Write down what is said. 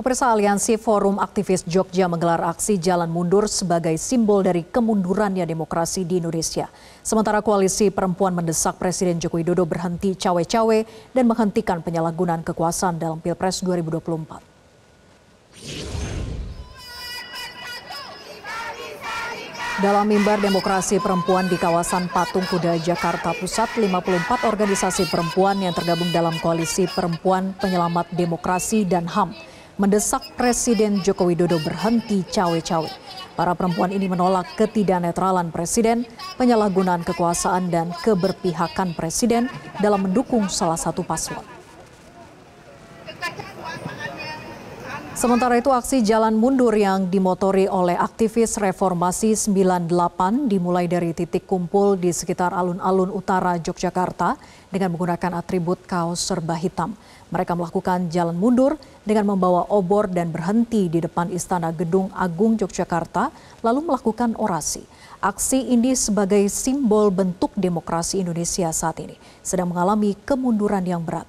Pemirsa Aliansi Forum Aktivis Jogja menggelar aksi jalan mundur sebagai simbol dari kemundurannya demokrasi di Indonesia. Sementara Koalisi Perempuan mendesak Presiden Joko Widodo berhenti cawe-cawe dan menghentikan penyalahgunaan kekuasaan dalam Pilpres 2024. Dalam mimbar demokrasi perempuan di kawasan Patung Kuda Jakarta Pusat, 54 organisasi perempuan yang tergabung dalam Koalisi Perempuan Penyelamat Demokrasi dan HAM mendesak Presiden Joko Widodo berhenti cawe-cawe. Para perempuan ini menolak ketidaknetralan Presiden, penyalahgunaan kekuasaan dan keberpihakan Presiden dalam mendukung salah satu paslon. Sementara itu aksi jalan mundur yang dimotori oleh aktivis reformasi 98 dimulai dari titik kumpul di sekitar alun-alun utara Yogyakarta dengan menggunakan atribut kaos serba hitam. Mereka melakukan jalan mundur dengan membawa obor dan berhenti di depan Istana Gedung Agung Yogyakarta lalu melakukan orasi. Aksi ini sebagai simbol bentuk demokrasi Indonesia saat ini sedang mengalami kemunduran yang berat.